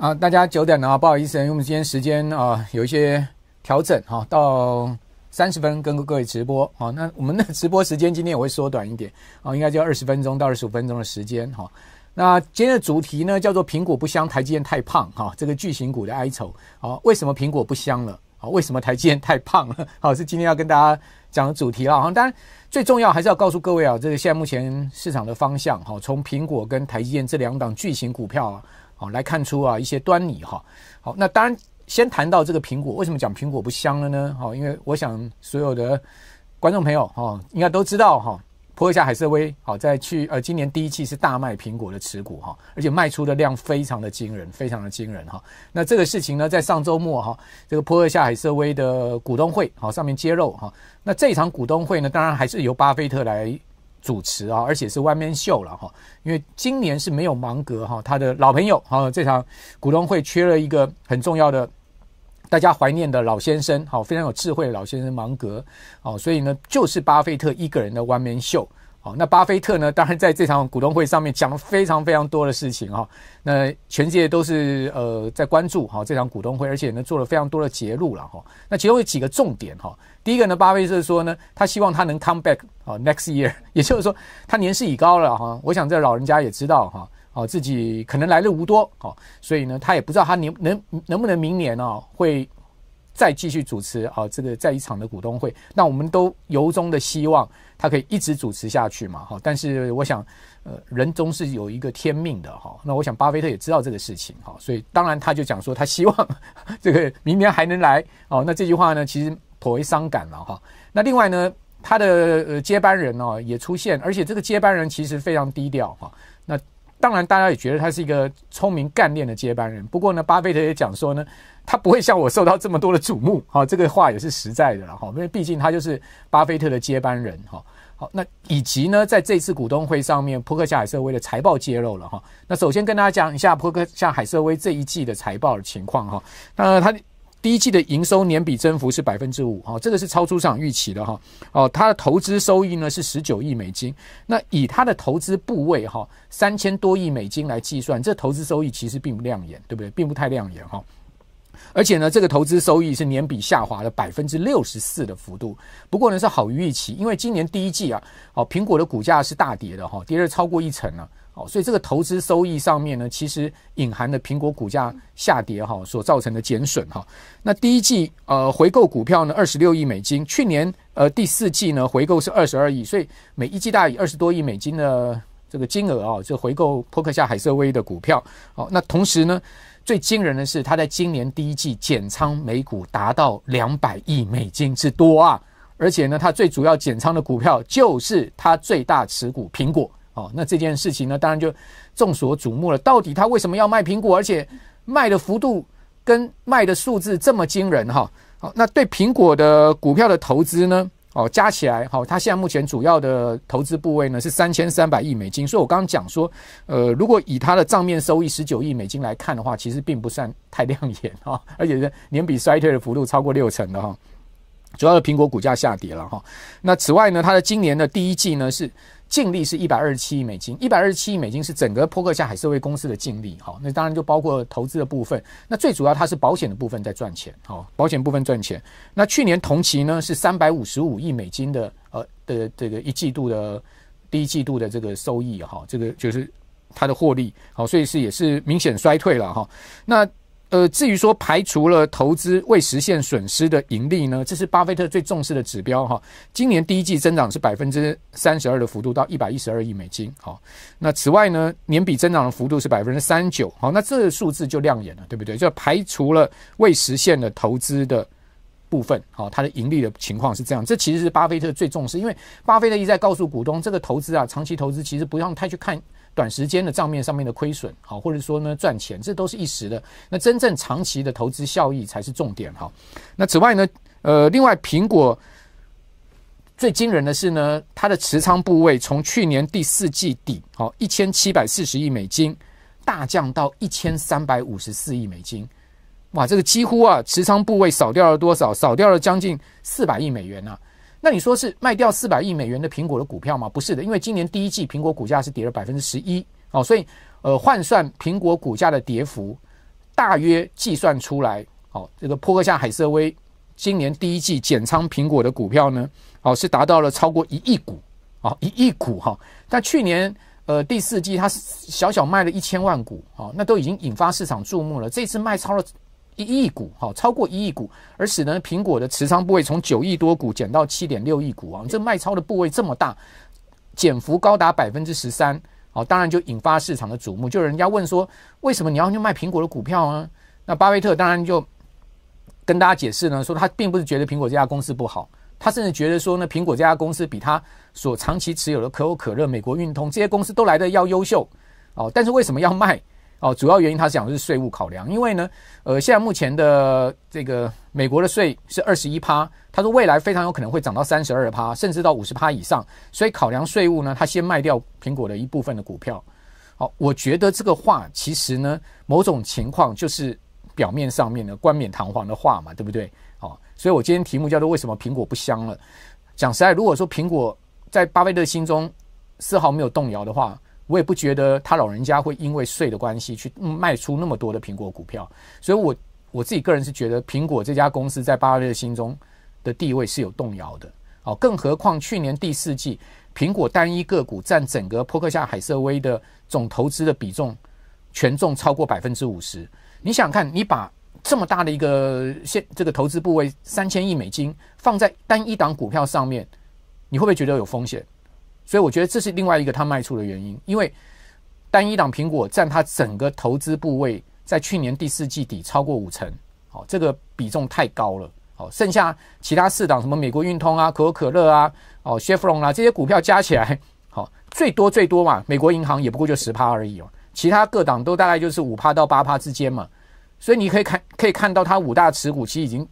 啊，大家久等了啊，不好意思，因为我们今天时间啊有一些调整哈，到三十分跟各位直播啊。那我们的直播时间今天也会缩短一点啊，应该就二十分钟到二十五分钟的时间哈。那今天的主题呢叫做“苹果不香，台积电太胖”哈，这个巨型股的哀愁啊，为什么苹果不香了啊？为什么台积电太胖了？好，是今天要跟大家讲的主题了哈。当然，最重要还是要告诉各位啊，这个现在目前市场的方向哈，从苹果跟台积电这两档巨型股票啊。好，来看出啊一些端倪哈。好，那当然先谈到这个苹果，为什么讲苹果不香了呢？好，因为我想所有的观众朋友哈，应该都知道哈，坡尔夏海瑟威好，在去呃今年第一季是大卖苹果的持股哈，而且卖出的量非常的惊人，非常的惊人哈。那这个事情呢，在上周末哈，这个坡尔夏海瑟威的股东会好上面揭露哈，那这场股东会呢，当然还是由巴菲特来。主持啊，而且是外面秀了哈，因为今年是没有芒格哈，他的老朋友哈，这场股东会缺了一个很重要的，大家怀念的老先生好，非常有智慧的老先生芒格哦，所以呢，就是巴菲特一个人的外面秀哦。那巴菲特呢，当然在这场股东会上面讲了非常非常多的事情哈，那全世界都是呃在关注哈这场股东会，而且呢做了非常多的揭露了哈。那其中有几个重点哈，第一个呢，巴菲特说呢，他希望他能 come back。哦，next year，也就是说，他年事已高了哈。我想这老人家也知道哈，哦，自己可能来日无多哦，所以呢，他也不知道他年能能不能明年哦，会再继续主持啊这个在一场的股东会。那我们都由衷的希望他可以一直主持下去嘛哈。但是我想，呃，人总是有一个天命的哈。那我想巴菲特也知道这个事情哈，所以当然他就讲说他希望这个明年还能来哦。那这句话呢，其实颇为伤感了哈。那另外呢？他的呃接班人哦也出现，而且这个接班人其实非常低调哈。那当然大家也觉得他是一个聪明干练的接班人。不过呢，巴菲特也讲说呢，他不会像我受到这么多的瞩目哈。这个话也是实在的了哈，因为毕竟他就是巴菲特的接班人哈。好，那以及呢，在这次股东会上面，伯克夏海瑟威的财报揭露了哈。那首先跟大家讲一下伯克夏海瑟威这一季的财报的情况哈。那他。第一季的营收年比增幅是百分之五，哈，这个是超出市场预期的，哈，哦，它的投资收益呢是十九亿美金，那以它的投资部位，哈，三千多亿美金来计算，这投资收益其实并不亮眼，对不对？并不太亮眼，哈，而且呢，这个投资收益是年比下滑了百分之六十四的幅度，不过呢是好于预期，因为今年第一季啊，哦，苹果的股价是大跌的，哈，跌了超过一成呢。所以这个投资收益上面呢，其实隐含的苹果股价下跌哈所造成的减损哈。那第一季呃回购股票呢二十六亿美金，去年呃第四季呢回购是二十二亿，所以每一季大以二十多亿美金的这个金额啊，就回购扑克下海瑟薇的股票。哦，那同时呢，最惊人的是它在今年第一季减仓美股达到两百亿美金之多啊，而且呢，它最主要减仓的股票就是它最大持股苹果。哦，那这件事情呢，当然就众所瞩目了。到底他为什么要卖苹果，而且卖的幅度跟卖的数字这么惊人？哈，好，那对苹果的股票的投资呢？哦，加起来，哈，他现在目前主要的投资部位呢是三千三百亿美金。所以我刚刚讲说，呃，如果以他的账面收益十九亿美金来看的话，其实并不算太亮眼啊，而且是年比衰退的幅度超过六成的哈，主要的苹果股价下跌了哈。那此外呢，它的今年的第一季呢是。净利是一百二十七亿美金，一百二十七亿美金是整个扑克下海社会公司的净利，好，那当然就包括投资的部分，那最主要它是保险的部分在赚钱，好，保险部分赚钱，那去年同期呢是三百五十五亿美金的，呃的这个一季度的，第一季度的这个收益哈，这个就是它的获利，好，所以是也是明显衰退了哈，那。呃，至于说排除了投资未实现损失的盈利呢，这是巴菲特最重视的指标哈。今年第一季增长是百分之三十二的幅度，到一百一十二亿美金。好，那此外呢，年比增长的幅度是百分之三十九。好，那这数字就亮眼了，对不对？就排除了未实现的投资的部分。好，它的盈利的情况是这样，这其实是巴菲特最重视，因为巴菲特一再告诉股东，这个投资啊，长期投资其实不用太去看。短时间的账面上面的亏损，好，或者说呢赚钱，这都是一时的。那真正长期的投资效益才是重点哈。那此外呢，呃，另外苹果最惊人的是呢，它的持仓部位从去年第四季底，好一千七百四十亿美金，大降到一千三百五十四亿美金。哇，这个几乎啊持仓部位少掉了多少？少掉了将近四百亿美元啊。那你说是卖掉四百亿美元的苹果的股票吗？不是的，因为今年第一季苹果股价是跌了百分之十一，哦，所以，呃，换算苹果股价的跌幅，大约计算出来，哦，这个珀克夏海瑟威今年第一季减仓苹果的股票呢，哦，是达到了超过一亿股，哦，一亿股哈。但去年，呃，第四季它小小卖了一千万股，哦，那都已经引发市场注目了。这次卖超了。一亿股哈，超过一亿股，而使得苹果的持仓部位从九亿多股减到七点六亿股啊！这卖超的部位这么大，减幅高达百分之十三，好，当然就引发市场的瞩目。就人家问说，为什么你要去卖苹果的股票呢？那巴菲特当然就跟大家解释呢，说他并不是觉得苹果这家公司不好，他甚至觉得说呢，苹果这家公司比他所长期持有的可口可乐、美国运通这些公司都来的要优秀哦。但是为什么要卖？哦，主要原因他是讲是税务考量，因为呢，呃，现在目前的这个美国的税是二十一趴，他说未来非常有可能会涨到三十二趴，甚至到五十趴以上，所以考量税务呢，他先卖掉苹果的一部分的股票。好，我觉得这个话其实呢，某种情况就是表面上面的冠冕堂皇的话嘛，对不对？哦，所以我今天题目叫做为什么苹果不香了？讲实在，如果说苹果在巴菲特心中丝毫没有动摇的话。我也不觉得他老人家会因为税的关系去卖出那么多的苹果股票，所以，我我自己个人是觉得苹果这家公司在巴菲特心中的地位是有动摇的。哦，更何况去年第四季，苹果单一个股占整个扑克夏海瑟威的总投资的比重权重超过百分之五十。你想想看，你把这么大的一个现这个投资部位三千亿美金放在单一档股票上面，你会不会觉得有风险？所以我觉得这是另外一个他卖出的原因，因为单一档苹果占他整个投资部位，在去年第四季底超过五成，好，这个比重太高了，好，剩下其他四档什么美国运通啊、可口可乐啊、哦雪佛龙啊这些股票加起来，好，最多最多嘛，美国银行也不过就十趴而已哦，其他各档都大概就是五趴到八趴之间嘛，所以你可以看可以看到他五大持股其实已经。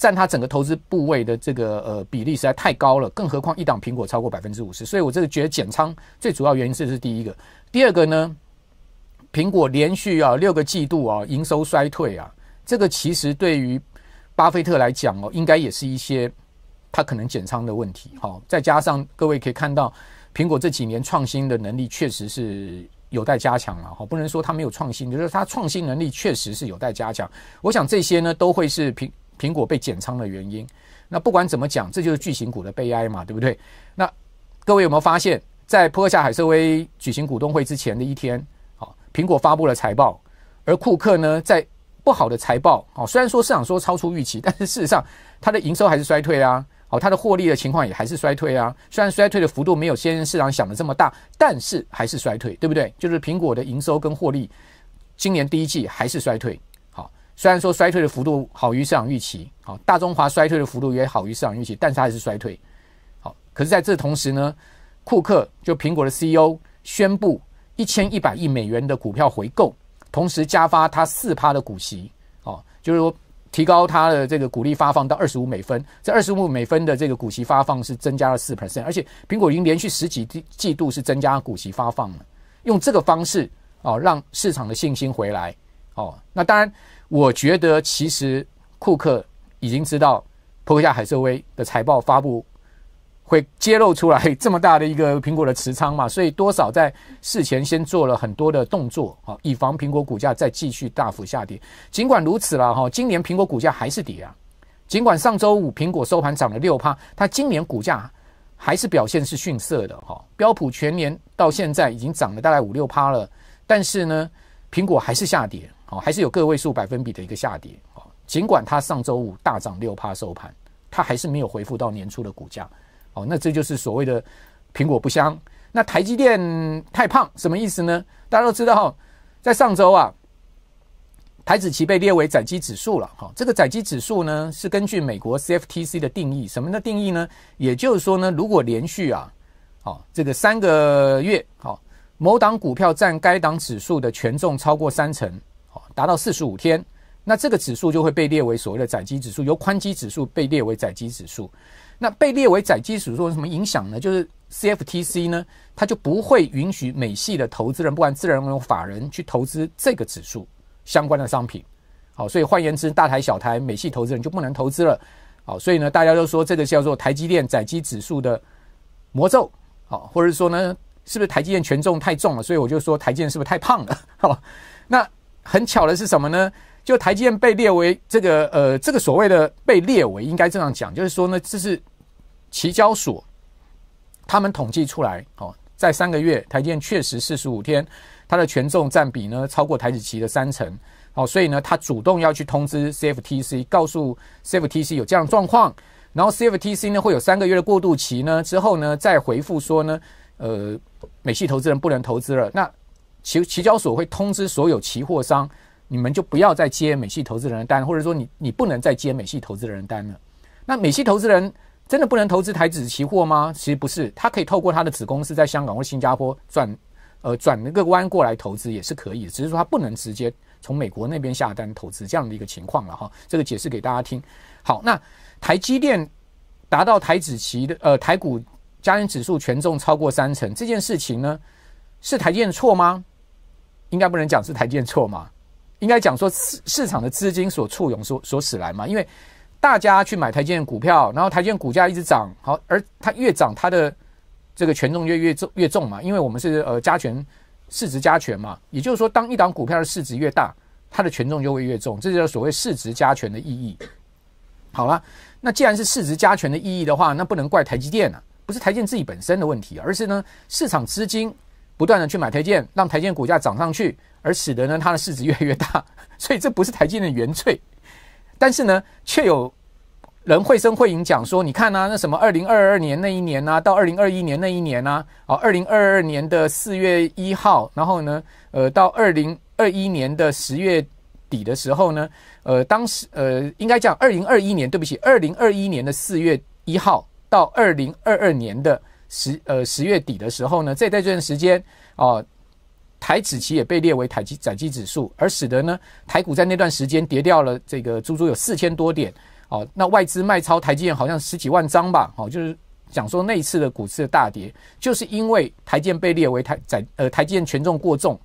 占他整个投资部位的这个呃比例实在太高了，更何况一档苹果超过百分之五十，所以我这个觉得减仓最主要原因这是第一个，第二个呢，苹果连续啊六个季度啊营收衰退啊，这个其实对于巴菲特来讲哦，应该也是一些他可能减仓的问题。好，再加上各位可以看到，苹果这几年创新的能力确实是有待加强了。哈，不能说它没有创新，就是它创新能力确实是有待加强。我想这些呢都会是苹。苹果被减仓的原因，那不管怎么讲，这就是巨型股的悲哀嘛，对不对？那各位有没有发现，在坡下海瑟威举行股东会之前的一天，啊，苹果发布了财报，而库克呢，在不好的财报，啊，虽然说市场说超出预期，但是事实上，它的营收还是衰退啊，好，它的获利的情况也还是衰退啊，虽然衰退的幅度没有先市场想的这么大，但是还是衰退，对不对？就是苹果的营收跟获利，今年第一季还是衰退。虽然说衰退的幅度好于市场预期，好，大中华衰退的幅度也好于市场预期，但是还是衰退，好。可是，在这同时呢，库克就苹果的 CEO 宣布一千一百亿美元的股票回购，同时加发他四趴的股息，哦，就是说提高他的这个股利发放到二十五美分。这二十五美分的这个股息发放是增加了四%。percent，而且，苹果已经连续十几季季度是增加股息发放了，用这个方式哦，让市场的信心回来，哦，那当然。我觉得其实库克已经知道，抛下海瑟威的财报发布会揭露出来这么大的一个苹果的持仓嘛，所以多少在事前先做了很多的动作，好以防苹果股价再继续大幅下跌。尽管如此了哈，今年苹果股价还是跌啊。尽管上周五苹果收盘涨了六趴，它今年股价还是表现是逊色的哈。标普全年到现在已经涨了大概五六趴了，但是呢，苹果还是下跌。好，还是有个位数百分比的一个下跌。好，尽管它上周五大涨六趴收盘，它还是没有恢复到年初的股价。好，那这就是所谓的苹果不香。那台积电太胖，什么意思呢？大家都知道，在上周啊，台子期被列为窄基指数了。哦，这个窄基指数呢，是根据美国 CFTC 的定义，什么的定义呢？也就是说呢，如果连续啊，好，这个三个月好，某档股票占该档指数的权重超过三成。达到四十五天，那这个指数就会被列为所谓的窄基指数，由宽基指数被列为窄基指数。那被列为窄基指数有什么影响呢？就是 CFTC 呢，它就不会允许美系的投资人，不管自然人、法人去投资这个指数相关的商品。好，所以换言之，大台小台美系投资人就不能投资了。好，所以呢，大家都说这个叫做台积电窄基指数的魔咒。好，或者说呢，是不是台积电权重太重了？所以我就说台积电是不是太胖了？好，那。很巧的是什么呢？就台积电被列为这个呃，这个所谓的被列为，应该这样讲，就是说呢，这是期交所他们统计出来，哦，在三个月台积电确实四十五天，它的权重占比呢超过台子期的三成，好，所以呢，他主动要去通知 CFTC，告诉 CFTC 有这样状况，然后 CFTC 呢会有三个月的过渡期呢，之后呢再回复说呢，呃，美系投资人不能投资了，那。期期交所会通知所有期货商，你们就不要再接美系投资人的单，或者说你你不能再接美系投资人的单了。那美系投资人真的不能投资台指期货吗？其实不是，他可以透过他的子公司在香港或新加坡转呃转一个弯过来投资也是可以，只是说他不能直接从美国那边下单投资这样的一个情况了哈。这个解释给大家听。好，那台积电达到台指期的呃台股加权指数权重超过三成这件事情呢，是台积电错吗？应该不能讲是台积电错嘛，应该讲说市市场的资金所簇拥所所使然嘛，因为大家去买台积电股票，然后台积电股价一直涨好，而它越涨它的这个权重越越重越重嘛，因为我们是呃加权市值加权嘛，也就是说当一档股票的市值越大，它的权重就会越重，这就是所谓市值加权的意义。好了，那既然是市值加权的意义的话，那不能怪台积电啊，不是台积电自己本身的问题，而是呢市场资金。不断的去买台建，让台建股价涨上去，而使得呢它的市值越来越大，所以这不是台建的原罪，但是呢，却有人会声会影讲说，你看呐，那什么二零二二年那一年呢，到二零二一年那一年呢，哦，二零二二年的四月一号，然后呢，呃，到二零二一年的十月底的时候呢，呃，当时呃，应该讲二零二一年，对不起，二零二一年的四月一号到二零二二年的。十呃十月底的时候呢，在在这段时间啊，台指期也被列为台积展积指数，而使得呢台股在那段时间跌掉了这个足足有四千多点哦。那外资卖超台积电好像十几万张吧，哦，就是讲说那一次的股市的大跌，就是因为台积电被列为台展呃台积电权重过重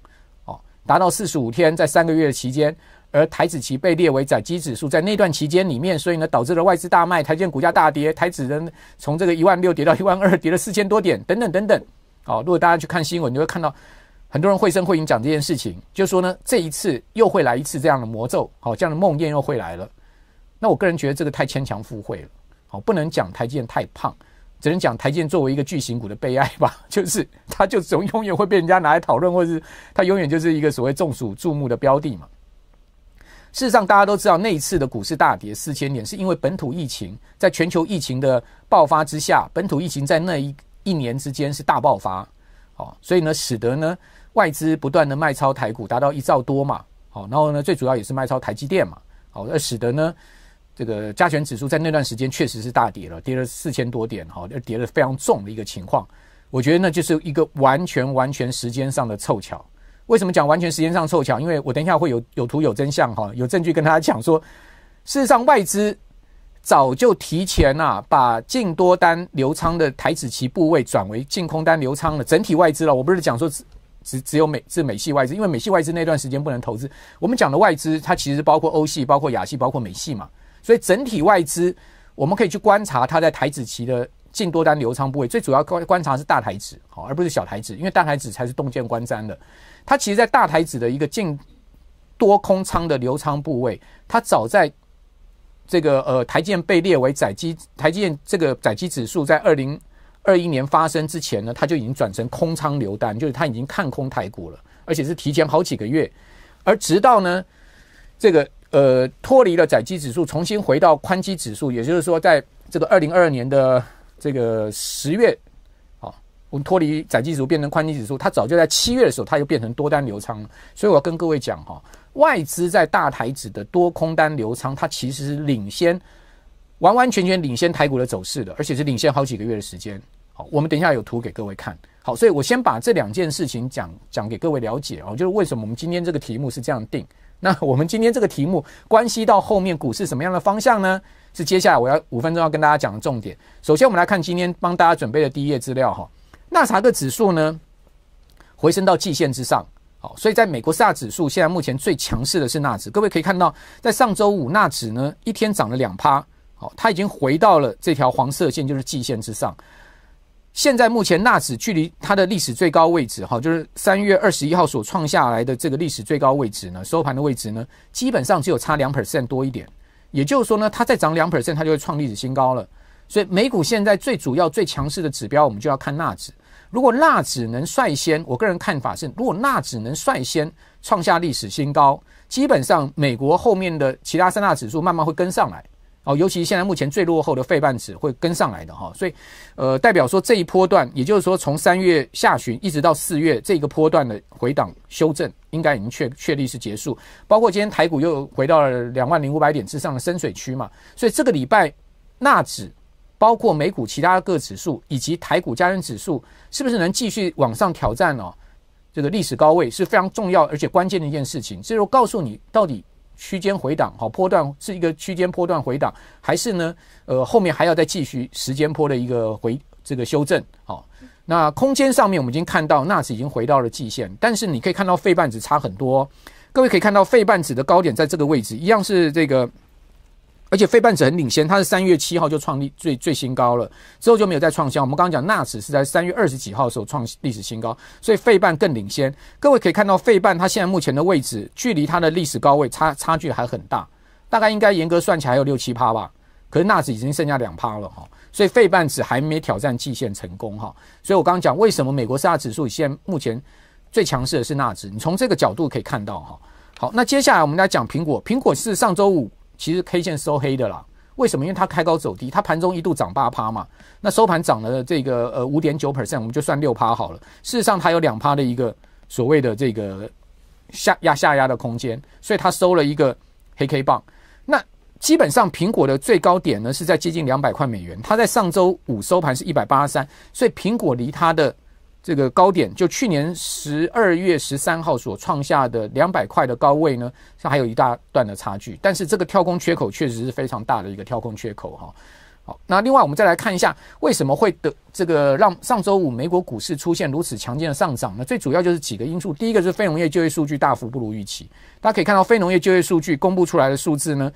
哦，达到四十五天，在三个月的期间。而台子期被列为宰基指数，在那段期间里面，所以呢导致了外资大卖，台建股价大跌，台子人从这个一万六跌到一万二，跌了四千多点，等等等等。哦，如果大家去看新闻，你会看到很多人会声会影讲这件事情，就说呢这一次又会来一次这样的魔咒，好，这样的梦魇又会来了。那我个人觉得这个太牵强附会了，好，不能讲台建太胖，只能讲台建作为一个巨型股的悲哀吧，就是它就总永远会被人家拿来讨论，或者是它永远就是一个所谓中暑注目的标的嘛。事实上，大家都知道那一次的股市大跌四千点，是因为本土疫情在全球疫情的爆发之下，本土疫情在那一一年之间是大爆发，哦，所以呢，使得呢外资不断的卖超台股，达到一兆多嘛，哦，然后呢，最主要也是卖超台积电嘛，哦，那使得呢这个加权指数在那段时间确实是大跌了，跌了四千多点，哈，跌了非常重的一个情况。我觉得呢，就是一个完全完全时间上的凑巧。为什么讲完全时间上凑巧？因为我等一下会有有图有真相哈，有证据跟大家讲说，事实上外资早就提前啊，把净多单流仓的台子期部位转为净空单流仓了。整体外资了，我不是讲说只只只有美是美系外资，因为美系外资那段时间不能投资。我们讲的外资，它其实包括欧系、包括亚系、包括美系嘛。所以整体外资，我们可以去观察它在台子期的净多单流仓部位，最主要观观察是大台子，好，而不是小台子，因为大台子才是洞见观瞻的。它其实，在大台子的一个进多空仓的流仓部位，它早在这个呃台建被列为载机台建这个载机指数在二零二一年发生之前呢，它就已经转成空仓流单，就是它已经看空台股了，而且是提前好几个月。而直到呢，这个呃脱离了载机指数，重新回到宽基指数，也就是说，在这个二零二二年的这个十月。我们脱离窄基指数变成宽基指数，它早就在七月的时候，它就变成多单流仓了。所以我要跟各位讲哈，外资在大台指的多空单流仓，它其实领先，完完全全领先台股的走势的，而且是领先好几个月的时间。好，我们等一下有图给各位看。好，所以我先把这两件事情讲讲给各位了解哦，就是为什么我们今天这个题目是这样定。那我们今天这个题目关系到后面股市什么样的方向呢？是接下来我要五分钟要跟大家讲的重点。首先我们来看今天帮大家准备的第一页资料哈。纳查克指数呢回升到季线之上，好，所以在美国四大指数现在目前最强势的是纳指。各位可以看到，在上周五纳指呢一天涨了两趴，好，它已经回到了这条黄色线，就是季线之上。现在目前纳指距离它的历史最高位置，哈，就是三月二十一号所创下来的这个历史最高位置呢，收盘的位置呢，基本上只有差两 percent 多一点。也就是说呢，它再涨两 percent，它就会创历史新高了。所以美股现在最主要最强势的指标，我们就要看纳指。如果纳指能率先，我个人看法是，如果纳指能率先创下历史新高，基本上美国后面的其他三大指数慢慢会跟上来。哦，尤其现在目前最落后的费半指会跟上来的哈，所以，呃，代表说这一波段，也就是说从三月下旬一直到四月这个波段的回档修正，应该已经确确立是结束。包括今天台股又回到了两万零五百点之上的深水区嘛，所以这个礼拜纳指。包括美股其他各指数以及台股加元指数，是不是能继续往上挑战呢？这个历史高位是非常重要而且关键的一件事情。这以我告诉你到底区间回档好，波段是一个区间波段回档，还是呢？呃，后面还要再继续时间波的一个回这个修正好。那空间上面我们已经看到纳指已经回到了季线，但是你可以看到费半指差很多。各位可以看到费半指的高点在这个位置，一样是这个。而且费半指很领先，它是三月七号就创立最最新高了，之后就没有再创新。我们刚刚讲纳指是在三月二十几号的时候创历史新高，所以费半更领先。各位可以看到费半它现在目前的位置，距离它的历史高位差差距还很大，大概应该严格算起来有六七趴吧。可是纳指已经剩下两趴了哈，所以费半指还没挑战季线成功哈。所以我刚刚讲为什么美国四大指数现在目前最强势的是纳指，你从这个角度可以看到哈。好，那接下来我们来讲苹果，苹果是上周五。其实 K 线收黑的啦，为什么？因为它开高走低，它盘中一度涨八趴嘛，那收盘涨了这个呃五点九 percent，我们就算六趴好了。事实上它有两趴的一个所谓的这个下压下压的空间，所以它收了一个黑 K 棒。那基本上苹果的最高点呢是在接近两百块美元，它在上周五收盘是一百八十三，所以苹果离它的。这个高点就去年十二月十三号所创下的两百块的高位呢，是还有一大段的差距。但是这个跳空缺口确实是非常大的一个跳空缺口哈。好，那另外我们再来看一下为什么会的这个让上周五美国股市出现如此强劲的上涨？那最主要就是几个因素，第一个是非农业就业数据大幅不如预期。大家可以看到非农业就业数据公布出来的数字呢。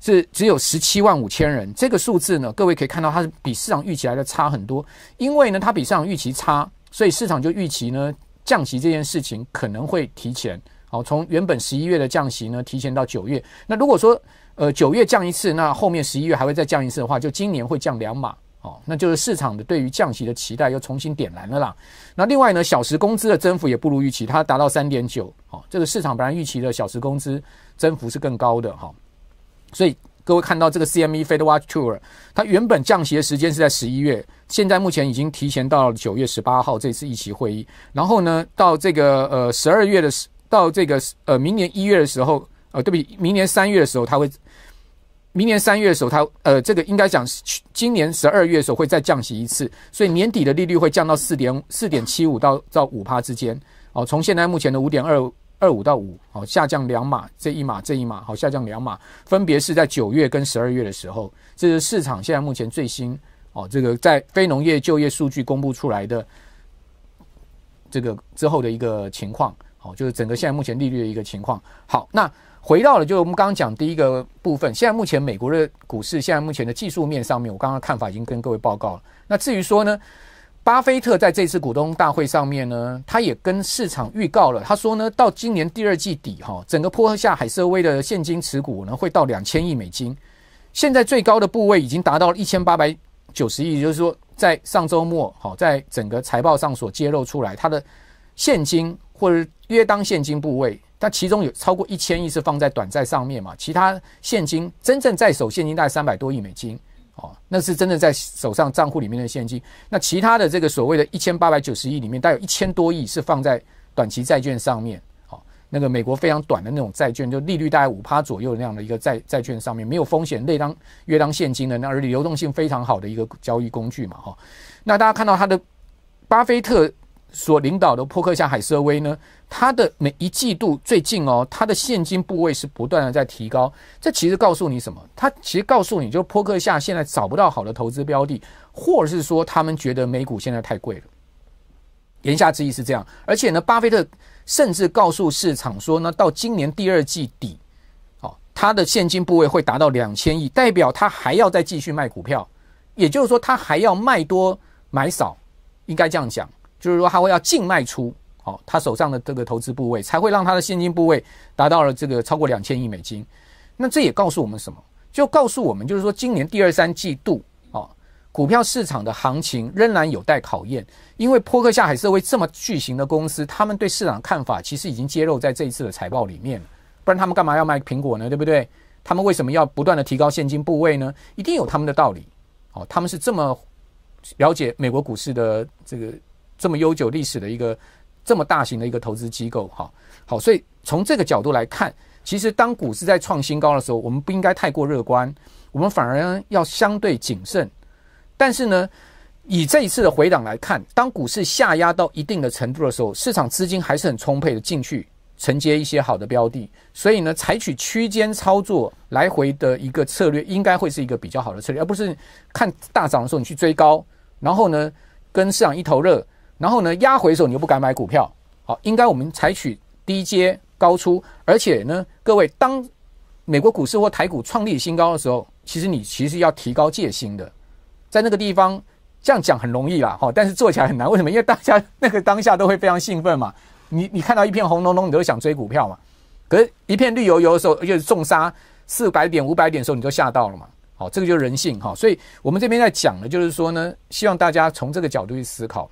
是只有十七万五千人，这个数字呢，各位可以看到，它是比市场预期来的差很多。因为呢，它比市场预期差，所以市场就预期呢降息这件事情可能会提前。好，从原本十一月的降息呢，提前到九月。那如果说呃九月降一次，那后面十一月还会再降一次的话，就今年会降两码哦。那就是市场的对于降息的期待又重新点燃了啦。那另外呢，小时工资的增幅也不如预期，它达到三点九。哦，这个市场本来预期的小时工资增幅是更高的哈。所以各位看到这个 CME Fed Watch Tour，它原本降息的时间是在十一月，现在目前已经提前到九月十八号这次议席会议。然后呢，到这个呃十二月的时，到这个呃明年一月的时候，呃对起，明年三月的时候，它会，明年三月的时候，它会明年三月的时候，它呃这个应该讲今年十二月的时候会再降息一次，所以年底的利率会降到四点四点七五到到五趴之间。哦，从现在目前的五点二。二五到五，好，下降两码，这一码这一码，好，下降两码，分别是在九月跟十二月的时候，这是市场现在目前最新哦，这个在非农业就业数据公布出来的这个之后的一个情况，好，就是整个现在目前利率的一个情况。好，那回到了，就是我们刚刚讲第一个部分，现在目前美国的股市，现在目前的技术面上面，我刚刚看法已经跟各位报告了。那至于说呢？巴菲特在这次股东大会上面呢，他也跟市场预告了，他说呢，到今年第二季底哈，整个坡下海瑟威的现金持股呢会到两千亿美金，现在最高的部位已经达到一千八百九十亿，就是说在上周末好，在整个财报上所揭露出来，他的现金或者约当现金部位，它其中有超过一千亿是放在短债上面嘛，其他现金真正在手现金大概三百多亿美金。哦，那是真的在手上账户里面的现金。那其他的这个所谓的一千八百九十亿里面，大概有一千多亿是放在短期债券上面。哦，那个美国非常短的那种债券，就利率大概五趴左右那样的一个债债券上面，没有风险，类当约当现金的，那而且流动性非常好的一个交易工具嘛。哈，那大家看到它的巴菲特。所领导的珀克夏海瑟威呢？它的每一季度最近哦，它的现金部位是不断的在提高。这其实告诉你什么？它其实告诉你，就是珀克夏现在找不到好的投资标的，或者是说他们觉得美股现在太贵了。言下之意是这样。而且呢，巴菲特甚至告诉市场说，呢，到今年第二季底，哦，他的现金部位会达到两千亿，代表他还要再继续卖股票，也就是说，他还要卖多买少，应该这样讲。就是说，他会要净卖出，哦，他手上的这个投资部位，才会让他的现金部位达到了这个超过两千亿美金。那这也告诉我们什么？就告诉我们，就是说，今年第二三季度，哦，股票市场的行情仍然有待考验。因为波克夏海瑟威这么巨型的公司，他们对市场看法其实已经揭露在这一次的财报里面不然他们干嘛要卖苹果呢？对不对？他们为什么要不断的提高现金部位呢？一定有他们的道理。哦，他们是这么了解美国股市的这个。这么悠久历史的一个这么大型的一个投资机构，哈好，所以从这个角度来看，其实当股市在创新高的时候，我们不应该太过乐观，我们反而要相对谨慎。但是呢，以这一次的回档来看，当股市下压到一定的程度的时候，市场资金还是很充沛的，进去承接一些好的标的。所以呢，采取区间操作来回的一个策略，应该会是一个比较好的策略，而不是看大涨的时候你去追高，然后呢跟市场一头热。然后呢，压回的时候你又不敢买股票，好，应该我们采取低阶高出，而且呢，各位当美国股市或台股创立新高的时候，其实你其实要提高戒心的，在那个地方这样讲很容易啦，哈，但是做起来很难，为什么？因为大家那个当下都会非常兴奋嘛，你你看到一片红彤彤，你都想追股票嘛，可是一片绿油油的时候，就是重杀四百点、五百点的时候，你就吓到了嘛，好，这个就是人性哈，所以我们这边在讲的就是说呢，希望大家从这个角度去思考。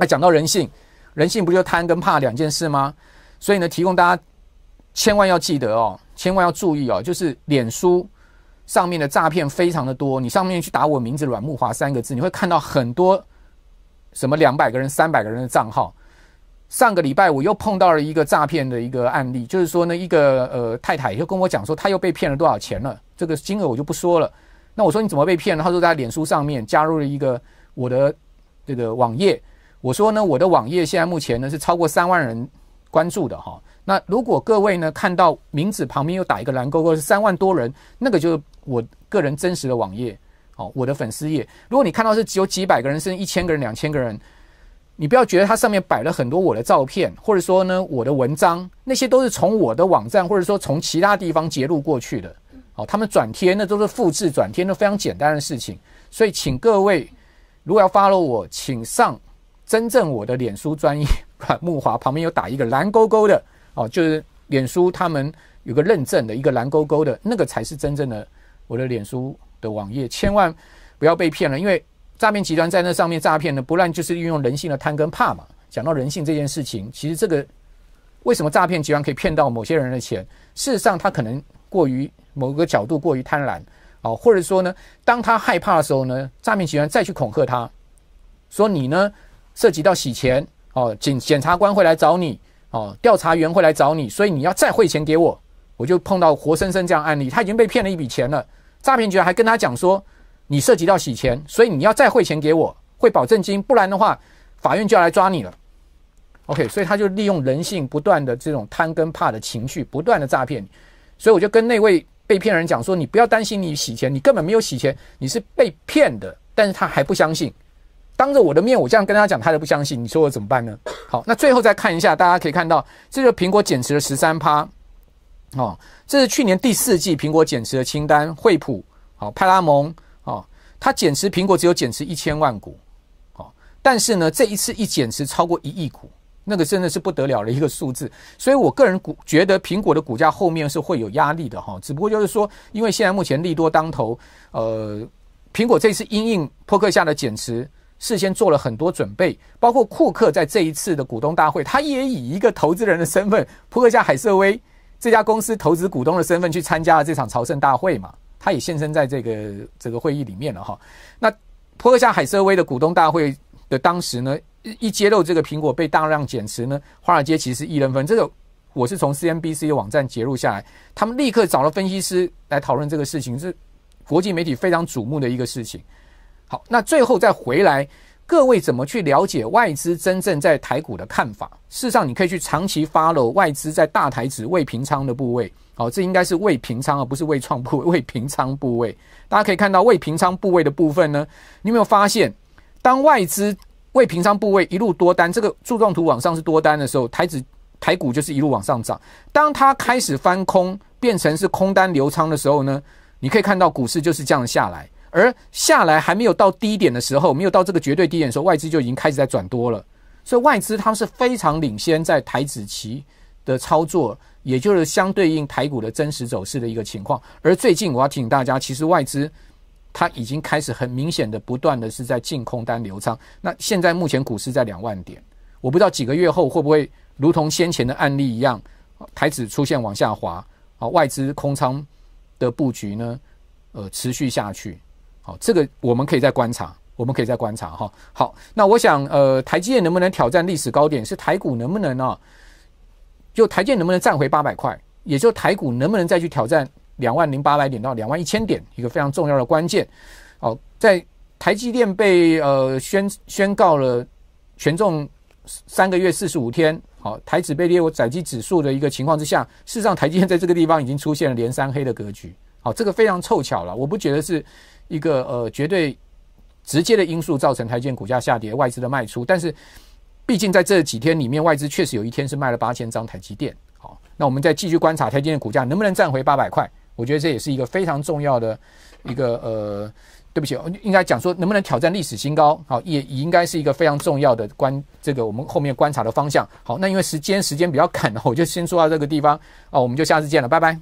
那讲到人性，人性不就贪跟怕两件事吗？所以呢，提供大家千万要记得哦，千万要注意哦，就是脸书上面的诈骗非常的多。你上面去打我名字“阮木华”三个字，你会看到很多什么两百个人、三百个人的账号。上个礼拜我又碰到了一个诈骗的一个案例，就是说呢，一个呃太太又跟我讲说，她又被骗了多少钱了？这个金额我就不说了。那我说你怎么被骗了？他说在脸书上面加入了一个我的这个网页。我说呢，我的网页现在目前呢是超过三万人关注的哈。那如果各位呢看到名字旁边又打一个蓝勾勾是三万多人，那个就是我个人真实的网页，好，我的粉丝页。如果你看到是只有几百个人、甚至一千个人、两千个人，你不要觉得它上面摆了很多我的照片，或者说呢我的文章，那些都是从我的网站或者说从其他地方截录过去的。好，他们转贴那都是复制转贴，那非常简单的事情。所以，请各位如果要 follow 我，请上。真正我的脸书专业 木华旁边有打一个蓝勾勾的哦，就是脸书他们有个认证的一个蓝勾勾的那个才是真正的我的脸书的网页，千万不要被骗了，因为诈骗集团在那上面诈骗呢，不然就是运用人性的贪跟怕嘛。讲到人性这件事情，其实这个为什么诈骗集团可以骗到某些人的钱？事实上，他可能过于某个角度过于贪婪哦，或者说呢，当他害怕的时候呢，诈骗集团再去恐吓他说你呢。涉及到洗钱哦，检检察官会来找你哦，调查员会来找你，所以你要再汇钱给我，我就碰到活生生这样案例，他已经被骗了一笔钱了，诈骗局还跟他讲说，你涉及到洗钱，所以你要再汇钱给我，汇保证金，不然的话法院就要来抓你了。OK，所以他就利用人性不断的这种贪跟怕的情绪，不断的诈骗所以我就跟那位被骗人讲说，你不要担心你洗钱，你根本没有洗钱，你是被骗的，但是他还不相信。当着我的面，我这样跟他讲，他都不相信。你说我怎么办呢？好，那最后再看一下，大家可以看到，这个苹果减持了十三趴，哦，这是去年第四季苹果减持的清单。惠普，好，派拉蒙，哦，它减持苹果只有减持一千万股，哦，但是呢，这一次一减持超过一亿股，那个真的是不得了的一个数字。所以我个人股觉得苹果的股价后面是会有压力的，哈，只不过就是说，因为现在目前利多当头，呃，苹果这次因应破克下的减持。事先做了很多准备，包括库克在这一次的股东大会，他也以一个投资人的身份，扑克下海瑟威这家公司投资股东的身份去参加了这场朝圣大会嘛，他也现身在这个这个会议里面了哈。那扑克下海瑟威的股东大会的当时呢，一揭露这个苹果被大量减持呢，华尔街其实议论纷这个我是从 CNBC 网站揭露下来，他们立刻找了分析师来讨论这个事情，是国际媒体非常瞩目的一个事情。好，那最后再回来，各位怎么去了解外资真正在台股的看法？事实上，你可以去长期 follow 外资在大台指未平仓的部位。好，这应该是未平仓，而不是未创部未平仓部位。大家可以看到未平仓部位的部分呢，你有没有发现，当外资未平仓部位一路多单，这个柱状图往上是多单的时候，台指台股就是一路往上涨。当它开始翻空，变成是空单流仓的时候呢，你可以看到股市就是这样下来。而下来还没有到低点的时候，没有到这个绝对低点的时候，外资就已经开始在转多了，所以外资他们是非常领先在台子期的操作，也就是相对应台股的真实走势的一个情况。而最近我要提醒大家，其实外资它已经开始很明显的、不断的是在净空单流仓。那现在目前股市在两万点，我不知道几个月后会不会如同先前的案例一样，台子出现往下滑，啊，外资空仓的布局呢，呃，持续下去。好，这个我们可以再观察，我们可以再观察哈。好，那我想，呃，台积电能不能挑战历史高点？是台股能不能啊？就台建能不能站回八百块？也就台股能不能再去挑战两万零八百点到两万一千点？一个非常重要的关键。哦，在台积电被呃宣宣告了权重三个月四十五天，好，台指被列入窄基指数的一个情况之下，事实上台积电在这个地方已经出现了连三黑的格局。好，这个非常凑巧了，我不觉得是。一个呃绝对直接的因素造成台建股价下跌，外资的卖出。但是，毕竟在这几天里面，外资确实有一天是卖了八千张台积电。好，那我们再继续观察台积电股价能不能站回八百块，我觉得这也是一个非常重要的一个呃，对不起，应该讲说能不能挑战历史新高。好，也应该是一个非常重要的观这个我们后面观察的方向。好，那因为时间时间比较赶，我就先说到这个地方。好，我们就下次见了，拜拜。